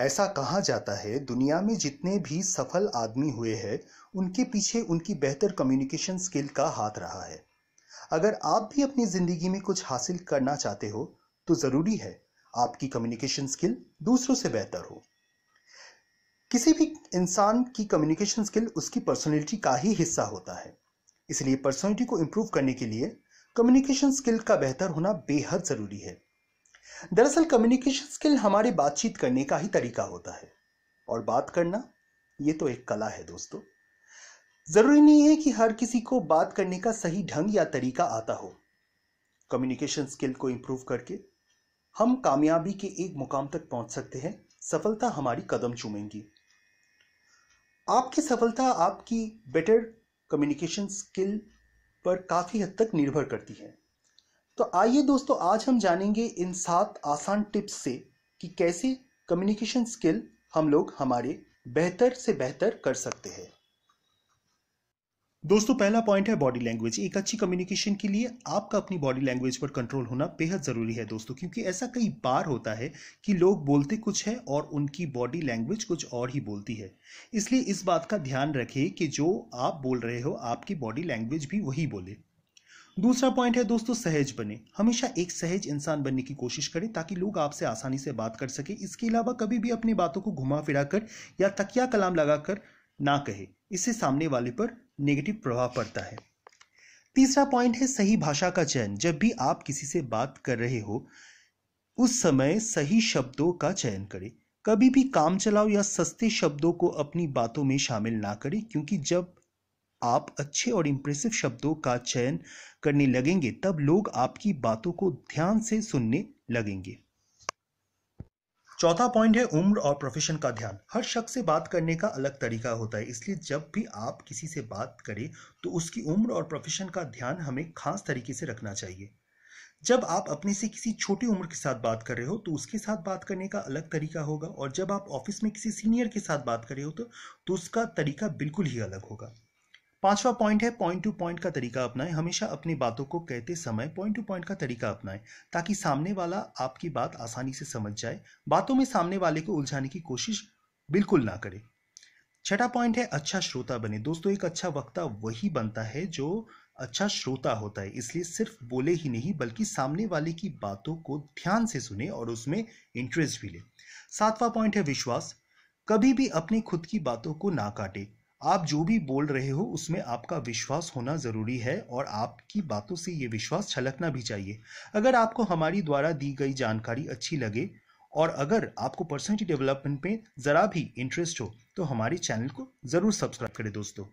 ऐसा कहा जाता है दुनिया में जितने भी सफल आदमी हुए हैं उनके पीछे उनकी बेहतर कम्युनिकेशन स्किल का हाथ रहा है अगर आप भी अपनी ज़िंदगी में कुछ हासिल करना चाहते हो तो ज़रूरी है आपकी कम्युनिकेशन स्किल दूसरों से बेहतर हो किसी भी इंसान की कम्युनिकेशन स्किल उसकी पर्सनैलिटी का ही हिस्सा होता है इसलिए पर्सनैलिटी को इम्प्रूव करने के लिए कम्युनिकेशन स्किल का बेहतर होना बेहद ज़रूरी है दरअसल कम्युनिकेशन स्किल हमारी बातचीत करने का ही तरीका होता है और बात करना ये तो एक कला है दोस्तों जरूरी नहीं है कि हर किसी को बात करने का सही ढंग या तरीका आता हो कम्युनिकेशन स्किल को इम्प्रूव करके हम कामयाबी के एक मुकाम तक पहुंच सकते हैं सफलता हमारी कदम चूमेंगी आपकी सफलता आपकी बेटर कम्युनिकेशन स्किल पर काफ़ी हद तक निर्भर करती है तो आइए दोस्तों आज हम जानेंगे इन सात आसान टिप्स से कि कैसे कम्युनिकेशन स्किल हम लोग हमारे बेहतर से बेहतर कर सकते हैं दोस्तों पहला पॉइंट है बॉडी लैंग्वेज एक अच्छी कम्युनिकेशन के लिए आपका अपनी बॉडी लैंग्वेज पर कंट्रोल होना बेहद ज़रूरी है दोस्तों क्योंकि ऐसा कई बार होता है कि लोग बोलते कुछ है और उनकी बॉडी लैंग्वेज कुछ और ही बोलती है इसलिए इस बात का ध्यान रखें कि जो आप बोल रहे हो आपकी बॉडी लैंग्वेज भी वही बोले दूसरा पॉइंट है दोस्तों सहज बने हमेशा एक सहज इंसान बनने की कोशिश करें ताकि लोग आपसे आसानी से बात कर सके इसके अलावा कभी भी अपनी बातों को घुमा फिरा कर या तकिया कलाम लगाकर ना कहे इससे सामने वाले पर नेगेटिव प्रभाव पड़ता है तीसरा पॉइंट है सही भाषा का चयन जब भी आप किसी से बात कर रहे हो उस समय सही शब्दों का चयन करें कभी भी काम चलाओ या सस्ते शब्दों को अपनी बातों में शामिल ना करें क्योंकि जब आप अच्छे और इम्प्रेसिव शब्दों का चयन करने लगेंगे तब लोग आपकी बातों को ध्यान से सुनने लगेंगे चौथा पॉइंट है उम्र और प्रोफेशन का ध्यान हर शख्स से बात करने का अलग तरीका होता है इसलिए जब भी आप किसी से बात करें तो उसकी उम्र और प्रोफेशन का ध्यान हमें खास तरीके से रखना चाहिए जब आप अपने से किसी छोटी उम्र के साथ बात कर रहे हो तो उसके साथ बात करने का अलग तरीका होगा और जब आप ऑफिस में किसी सीनियर के साथ बात कर रहे हो तो, तो उसका तरीका बिल्कुल ही अलग होगा पांचवा पॉइंट है पॉइंट टू पॉइंट का तरीका अपनाएं हमेशा अपनी बातों को कहते समय पॉइंट टू पॉइंट का तरीका अपनाएं ताकि सामने वाला आपकी बात आसानी से समझ जाए बातों में सामने वाले को उलझाने की कोशिश बिल्कुल ना करें छठा पॉइंट है अच्छा श्रोता बने दोस्तों एक अच्छा वक्ता वही बनता है जो अच्छा श्रोता होता है इसलिए सिर्फ बोले ही नहीं बल्कि सामने वाले की बातों को ध्यान से सुने और उसमें इंटरेस्ट भी ले सातवां पॉइंट है विश्वास कभी भी अपनी खुद की बातों को ना काटे आप जो भी बोल रहे हो उसमें आपका विश्वास होना ज़रूरी है और आपकी बातों से ये विश्वास छलकना भी चाहिए अगर आपको हमारी द्वारा दी गई जानकारी अच्छी लगे और अगर आपको पर्सनलिटी डेवलपमेंट में ज़रा भी इंटरेस्ट हो तो हमारे चैनल को ज़रूर सब्सक्राइब करें दोस्तों